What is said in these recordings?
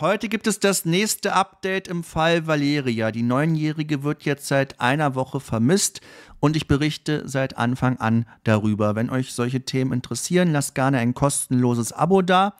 Heute gibt es das nächste Update im Fall Valeria. Die Neunjährige wird jetzt seit einer Woche vermisst und ich berichte seit Anfang an darüber. Wenn euch solche Themen interessieren, lasst gerne ein kostenloses Abo da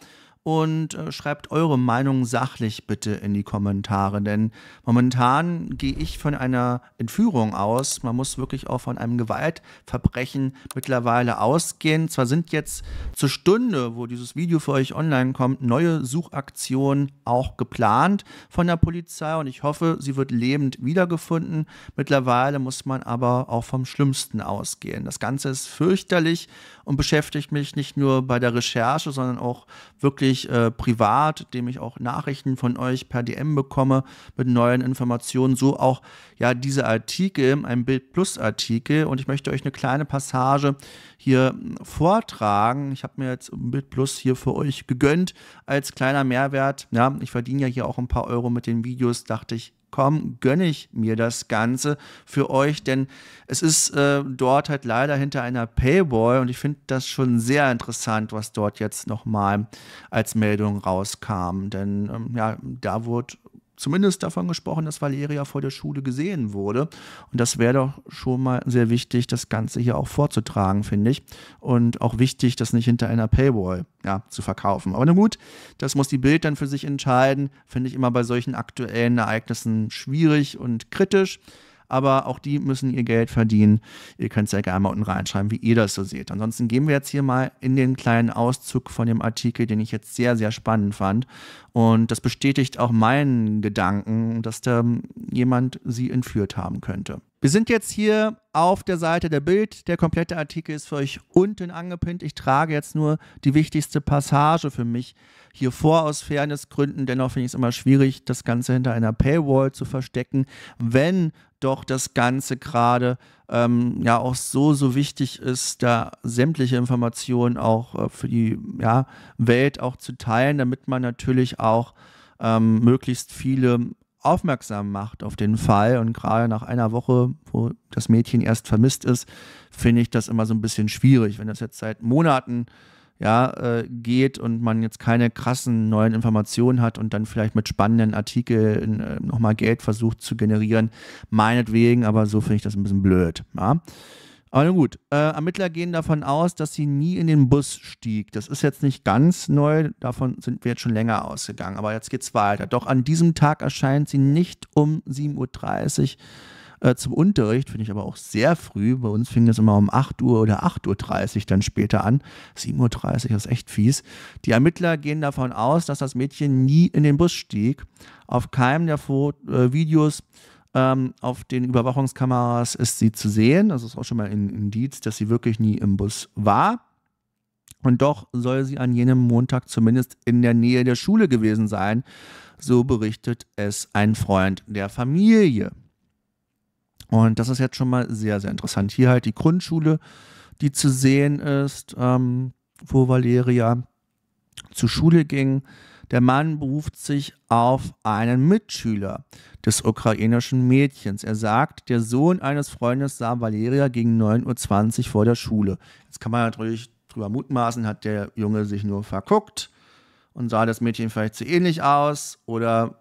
und äh, schreibt eure Meinung sachlich bitte in die Kommentare, denn momentan gehe ich von einer Entführung aus. Man muss wirklich auch von einem Gewaltverbrechen mittlerweile ausgehen. Zwar sind jetzt zur Stunde, wo dieses Video für euch online kommt, neue Suchaktionen auch geplant von der Polizei und ich hoffe, sie wird lebend wiedergefunden. Mittlerweile muss man aber auch vom Schlimmsten ausgehen. Das Ganze ist fürchterlich und beschäftigt mich nicht nur bei der Recherche, sondern auch wirklich täglich äh, privat, dem ich auch Nachrichten von euch per DM bekomme mit neuen Informationen, so auch ja diese Artikel, ein Bild Plus Artikel und ich möchte euch eine kleine Passage hier hm, vortragen. Ich habe mir jetzt Bild Plus hier für euch gegönnt als kleiner Mehrwert. Ja, ich verdiene ja hier auch ein paar Euro mit den Videos, dachte ich, komm, gönne ich mir das Ganze für euch, denn es ist äh, dort halt leider hinter einer Paywall und ich finde das schon sehr interessant, was dort jetzt nochmal als Meldung rauskam, denn ähm, ja, da wurde zumindest davon gesprochen, dass Valeria vor der Schule gesehen wurde. Und das wäre doch schon mal sehr wichtig, das Ganze hier auch vorzutragen, finde ich. Und auch wichtig, das nicht hinter einer Paywall ja, zu verkaufen. Aber na gut, das muss die Bild dann für sich entscheiden. Finde ich immer bei solchen aktuellen Ereignissen schwierig und kritisch aber auch die müssen ihr Geld verdienen. Ihr könnt es ja gerne mal unten reinschreiben, wie ihr das so seht. Ansonsten gehen wir jetzt hier mal in den kleinen Auszug von dem Artikel, den ich jetzt sehr, sehr spannend fand. Und das bestätigt auch meinen Gedanken, dass da jemand sie entführt haben könnte. Wir sind jetzt hier auf der Seite der Bild. Der komplette Artikel ist für euch unten angepinnt. Ich trage jetzt nur die wichtigste Passage für mich hier vor aus Fairnessgründen. Dennoch finde ich es immer schwierig, das Ganze hinter einer Paywall zu verstecken. Wenn doch das Ganze gerade ähm, ja auch so, so wichtig ist, da sämtliche Informationen auch äh, für die ja, Welt auch zu teilen, damit man natürlich auch ähm, möglichst viele aufmerksam macht auf den Fall. Und gerade nach einer Woche, wo das Mädchen erst vermisst ist, finde ich das immer so ein bisschen schwierig. Wenn das jetzt seit Monaten ja, äh, geht und man jetzt keine krassen neuen Informationen hat und dann vielleicht mit spannenden Artikeln äh, nochmal Geld versucht zu generieren, meinetwegen, aber so finde ich das ein bisschen blöd. Ja. Aber gut, äh, Ermittler gehen davon aus, dass sie nie in den Bus stieg. Das ist jetzt nicht ganz neu, davon sind wir jetzt schon länger ausgegangen. Aber jetzt geht's weiter. Doch an diesem Tag erscheint sie nicht um 7.30 Uhr äh, zum Unterricht, finde ich aber auch sehr früh. Bei uns fing das immer um 8 Uhr oder 8.30 Uhr dann später an. 7.30 Uhr ist echt fies. Die Ermittler gehen davon aus, dass das Mädchen nie in den Bus stieg. Auf keinem der Fot äh, Videos ähm, auf den Überwachungskameras ist sie zu sehen. Das ist auch schon mal ein Indiz, dass sie wirklich nie im Bus war. Und doch soll sie an jenem Montag zumindest in der Nähe der Schule gewesen sein. So berichtet es ein Freund der Familie. Und das ist jetzt schon mal sehr, sehr interessant. Hier halt die Grundschule, die zu sehen ist, ähm, wo Valeria zur Schule ging. Der Mann beruft sich auf einen Mitschüler des ukrainischen Mädchens. Er sagt, der Sohn eines Freundes sah Valeria gegen 9.20 Uhr vor der Schule. Jetzt kann man natürlich drüber mutmaßen, hat der Junge sich nur verguckt und sah das Mädchen vielleicht zu ähnlich aus oder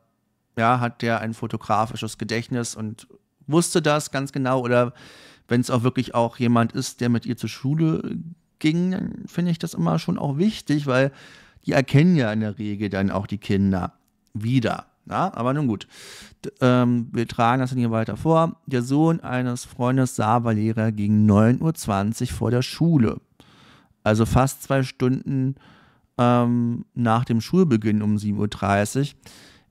ja, hat der ein fotografisches Gedächtnis und wusste das ganz genau oder wenn es auch wirklich auch jemand ist, der mit ihr zur Schule ging, dann finde ich das immer schon auch wichtig, weil die erkennen ja in der Regel dann auch die Kinder wieder. Ja, aber nun gut, D ähm, wir tragen das dann hier weiter vor. Der Sohn eines Freundes sah Valera gegen 9.20 Uhr vor der Schule. Also fast zwei Stunden ähm, nach dem Schulbeginn um 7.30 Uhr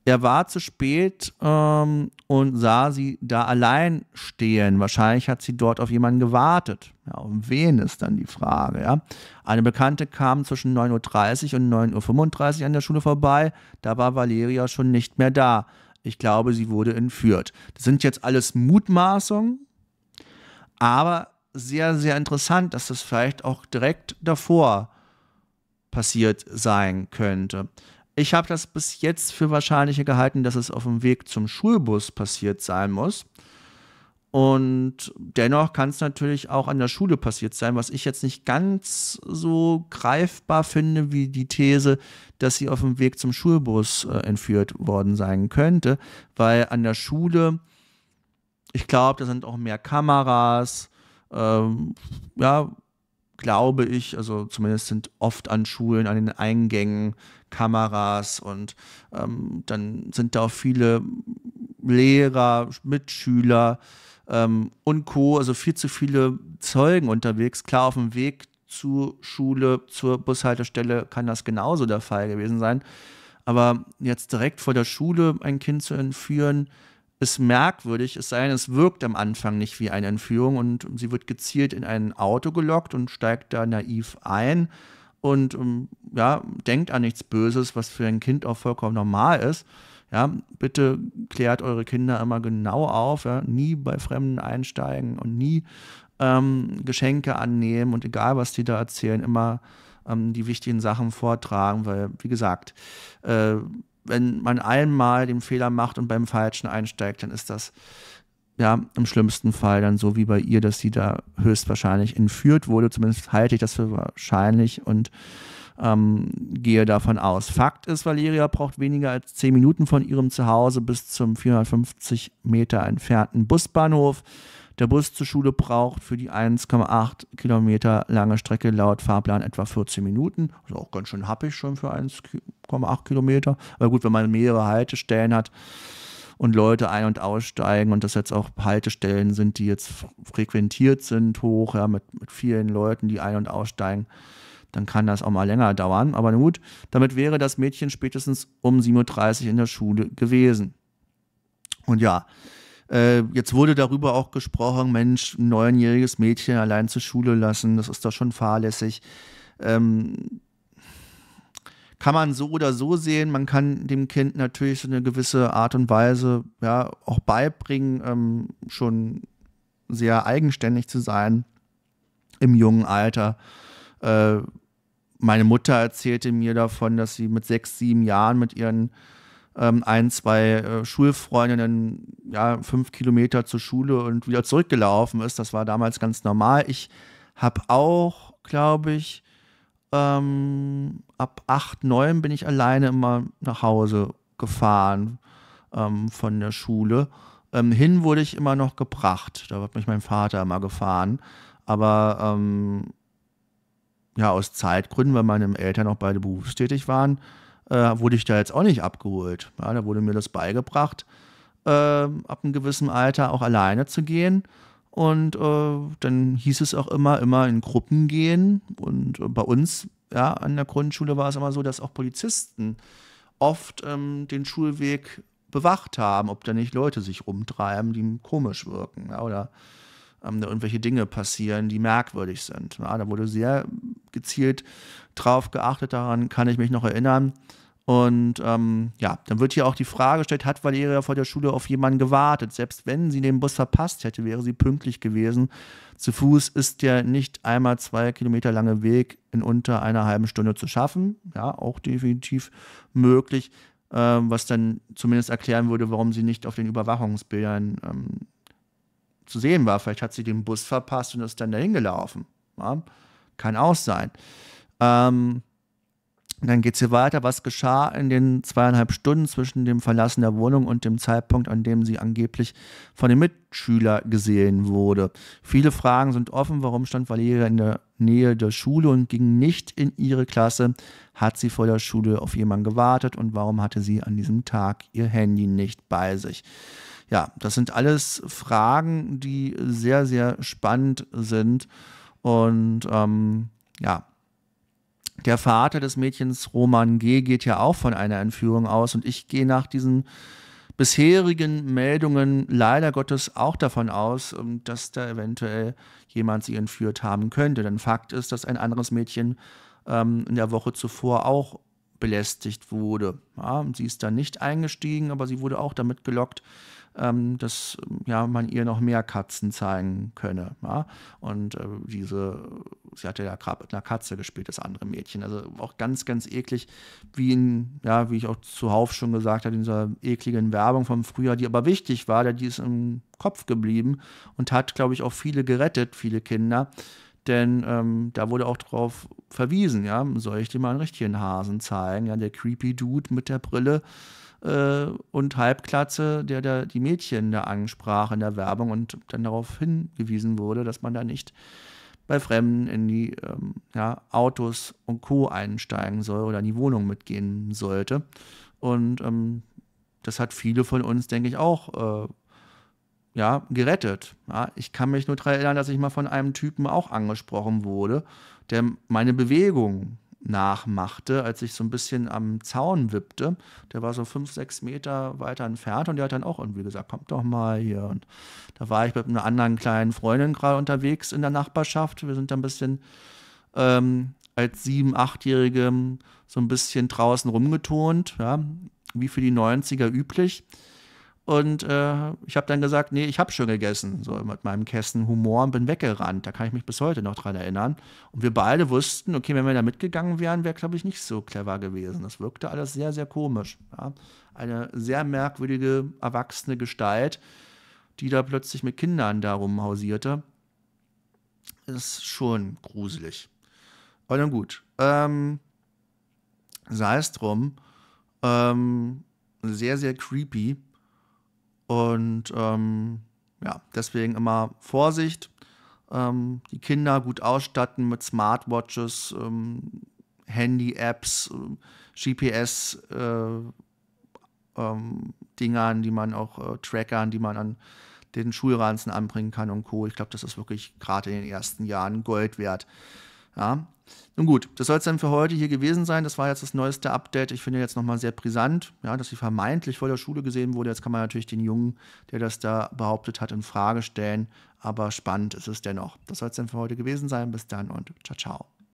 er war zu spät ähm, und sah sie da allein stehen. Wahrscheinlich hat sie dort auf jemanden gewartet. Ja, um wen ist dann die Frage? Ja? Eine Bekannte kam zwischen 9.30 Uhr und 9.35 Uhr an der Schule vorbei. Da war Valeria schon nicht mehr da. Ich glaube, sie wurde entführt. Das sind jetzt alles Mutmaßungen, aber sehr, sehr interessant, dass das vielleicht auch direkt davor passiert sein könnte. Ich habe das bis jetzt für wahrscheinlicher gehalten, dass es auf dem Weg zum Schulbus passiert sein muss. Und dennoch kann es natürlich auch an der Schule passiert sein, was ich jetzt nicht ganz so greifbar finde wie die These, dass sie auf dem Weg zum Schulbus äh, entführt worden sein könnte, weil an der Schule, ich glaube, da sind auch mehr Kameras, ähm, ja, glaube ich, also zumindest sind oft an Schulen, an den Eingängen Kameras und ähm, dann sind da auch viele Lehrer, Mitschüler ähm, und Co., also viel zu viele Zeugen unterwegs. Klar, auf dem Weg zur Schule, zur Bushaltestelle kann das genauso der Fall gewesen sein. Aber jetzt direkt vor der Schule ein Kind zu entführen, ist merkwürdig, es sei denn, es wirkt am Anfang nicht wie eine Entführung und sie wird gezielt in ein Auto gelockt und steigt da naiv ein und ähm, ja, denkt an nichts Böses, was für ein Kind auch vollkommen normal ist. Ja, bitte klärt eure Kinder immer genau auf, ja, nie bei Fremden einsteigen und nie ähm, Geschenke annehmen und egal, was die da erzählen, immer ähm, die wichtigen Sachen vortragen, weil, wie gesagt, äh, wenn man einmal den Fehler macht und beim Falschen einsteigt, dann ist das ja im schlimmsten Fall dann so wie bei ihr, dass sie da höchstwahrscheinlich entführt wurde. Zumindest halte ich das für wahrscheinlich und ähm, gehe davon aus. Fakt ist, Valeria braucht weniger als zehn Minuten von ihrem Zuhause bis zum 450 Meter entfernten Busbahnhof. Der Bus zur Schule braucht für die 1,8 Kilometer lange Strecke laut Fahrplan etwa 14 Minuten. Also auch ganz schön happig schon für 1 8,8 Kilometer. Aber gut, wenn man mehrere Haltestellen hat und Leute ein- und aussteigen und das jetzt auch Haltestellen sind, die jetzt frequentiert sind, hoch, ja, mit, mit vielen Leuten, die ein- und aussteigen, dann kann das auch mal länger dauern. Aber gut, damit wäre das Mädchen spätestens um 7.30 Uhr in der Schule gewesen. Und ja, äh, jetzt wurde darüber auch gesprochen, Mensch, ein neunjähriges Mädchen allein zur Schule lassen, das ist doch schon fahrlässig. Ähm, kann man so oder so sehen. Man kann dem Kind natürlich so eine gewisse Art und Weise ja auch beibringen, ähm, schon sehr eigenständig zu sein im jungen Alter. Äh, meine Mutter erzählte mir davon, dass sie mit sechs, sieben Jahren mit ihren ähm, ein, zwei äh, Schulfreundinnen ja, fünf Kilometer zur Schule und wieder zurückgelaufen ist. Das war damals ganz normal. Ich habe auch, glaube ich, ähm, ab 8, 9 bin ich alleine immer nach Hause gefahren ähm, von der Schule. Ähm, hin wurde ich immer noch gebracht. Da hat mich mein Vater immer gefahren. Aber ähm, ja, aus Zeitgründen, weil meine Eltern auch beide berufstätig waren, äh, wurde ich da jetzt auch nicht abgeholt. Ja, da wurde mir das beigebracht, äh, ab einem gewissen Alter auch alleine zu gehen. Und äh, dann hieß es auch immer, immer in Gruppen gehen. Und äh, bei uns, ja, an der Grundschule war es immer so, dass auch Polizisten oft ähm, den Schulweg bewacht haben, ob da nicht Leute sich rumtreiben, die komisch wirken ja, oder ähm, da irgendwelche Dinge passieren, die merkwürdig sind. Ja, da wurde sehr gezielt drauf geachtet, daran kann ich mich noch erinnern. Und ähm, ja, dann wird hier auch die Frage gestellt, hat Valeria vor der Schule auf jemanden gewartet? Selbst wenn sie den Bus verpasst hätte, wäre sie pünktlich gewesen. Zu Fuß ist der nicht einmal zwei Kilometer lange Weg in unter einer halben Stunde zu schaffen. Ja, auch definitiv möglich, äh, was dann zumindest erklären würde, warum sie nicht auf den Überwachungsbildern ähm, zu sehen war. Vielleicht hat sie den Bus verpasst und ist dann dahin gelaufen. Ja, kann auch sein. Ähm, dann geht es hier weiter. Was geschah in den zweieinhalb Stunden zwischen dem Verlassen der Wohnung und dem Zeitpunkt, an dem sie angeblich von dem Mitschüler gesehen wurde? Viele Fragen sind offen. Warum stand Valeria in der Nähe der Schule und ging nicht in ihre Klasse? Hat sie vor der Schule auf jemanden gewartet und warum hatte sie an diesem Tag ihr Handy nicht bei sich? Ja, das sind alles Fragen, die sehr, sehr spannend sind. Und ähm, ja, der Vater des Mädchens Roman G. geht ja auch von einer Entführung aus und ich gehe nach diesen bisherigen Meldungen leider Gottes auch davon aus, ähm, dass da eventuell jemand sie entführt haben könnte. Denn Fakt ist, dass ein anderes Mädchen ähm, in der Woche zuvor auch belästigt wurde. Ja, sie ist dann nicht eingestiegen, aber sie wurde auch damit gelockt ähm, dass ja, man ihr noch mehr Katzen zeigen könne. Ja? Und äh, diese, sie hatte ja gerade mit einer Katze gespielt, das andere Mädchen. Also auch ganz, ganz eklig, wie in, ja, wie ich auch zuhauf schon gesagt habe, in dieser ekligen Werbung vom Frühjahr, die aber wichtig war, die ist im Kopf geblieben und hat, glaube ich, auch viele gerettet, viele Kinder denn ähm, da wurde auch drauf verwiesen, ja, soll ich dir mal einen richtigen Hasen zeigen, ja, der creepy Dude mit der Brille, äh, und Halbklatze, der da die Mädchen da ansprach in der Werbung und dann darauf hingewiesen wurde, dass man da nicht bei Fremden in die ähm, ja, Autos und Co. einsteigen soll oder in die Wohnung mitgehen sollte. Und ähm, das hat viele von uns, denke ich, auch äh, ja, gerettet. Ja, ich kann mich nur daran erinnern, dass ich mal von einem Typen auch angesprochen wurde, der meine Bewegung nachmachte, als ich so ein bisschen am Zaun wippte. Der war so fünf, sechs Meter weiter entfernt und der hat dann auch irgendwie gesagt, kommt doch mal hier. Und da war ich mit einer anderen kleinen Freundin gerade unterwegs in der Nachbarschaft. Wir sind da ein bisschen ähm, als sieben, achtjährige so ein bisschen draußen rumgetont, ja, wie für die 90er üblich. Und äh, ich habe dann gesagt, nee, ich habe schon gegessen, so mit meinem Kästen Humor und bin weggerannt. Da kann ich mich bis heute noch dran erinnern. Und wir beide wussten, okay, wenn wir da mitgegangen wären, wäre, glaube ich, nicht so clever gewesen. Das wirkte alles sehr, sehr komisch. Ja? Eine sehr merkwürdige, erwachsene Gestalt, die da plötzlich mit Kindern darum hausierte. Ist schon gruselig. Aber nun gut. Ähm, sei es drum. Ähm, sehr, sehr creepy und ähm, ja, deswegen immer Vorsicht. Ähm, die Kinder gut ausstatten mit Smartwatches, ähm, Handy-Apps, GPS-Dingern, äh, ähm, die man auch äh, Trackern, die man an den Schulranzen anbringen kann und Co. Ich glaube, das ist wirklich gerade in den ersten Jahren Gold wert. Ja. Nun gut, das soll es dann für heute hier gewesen sein. Das war jetzt das neueste Update. Ich finde jetzt nochmal sehr brisant, ja, dass sie vermeintlich vor der Schule gesehen wurde. Jetzt kann man natürlich den Jungen, der das da behauptet hat, in Frage stellen. Aber spannend ist es dennoch. Das soll es dann für heute gewesen sein. Bis dann und ciao, ciao.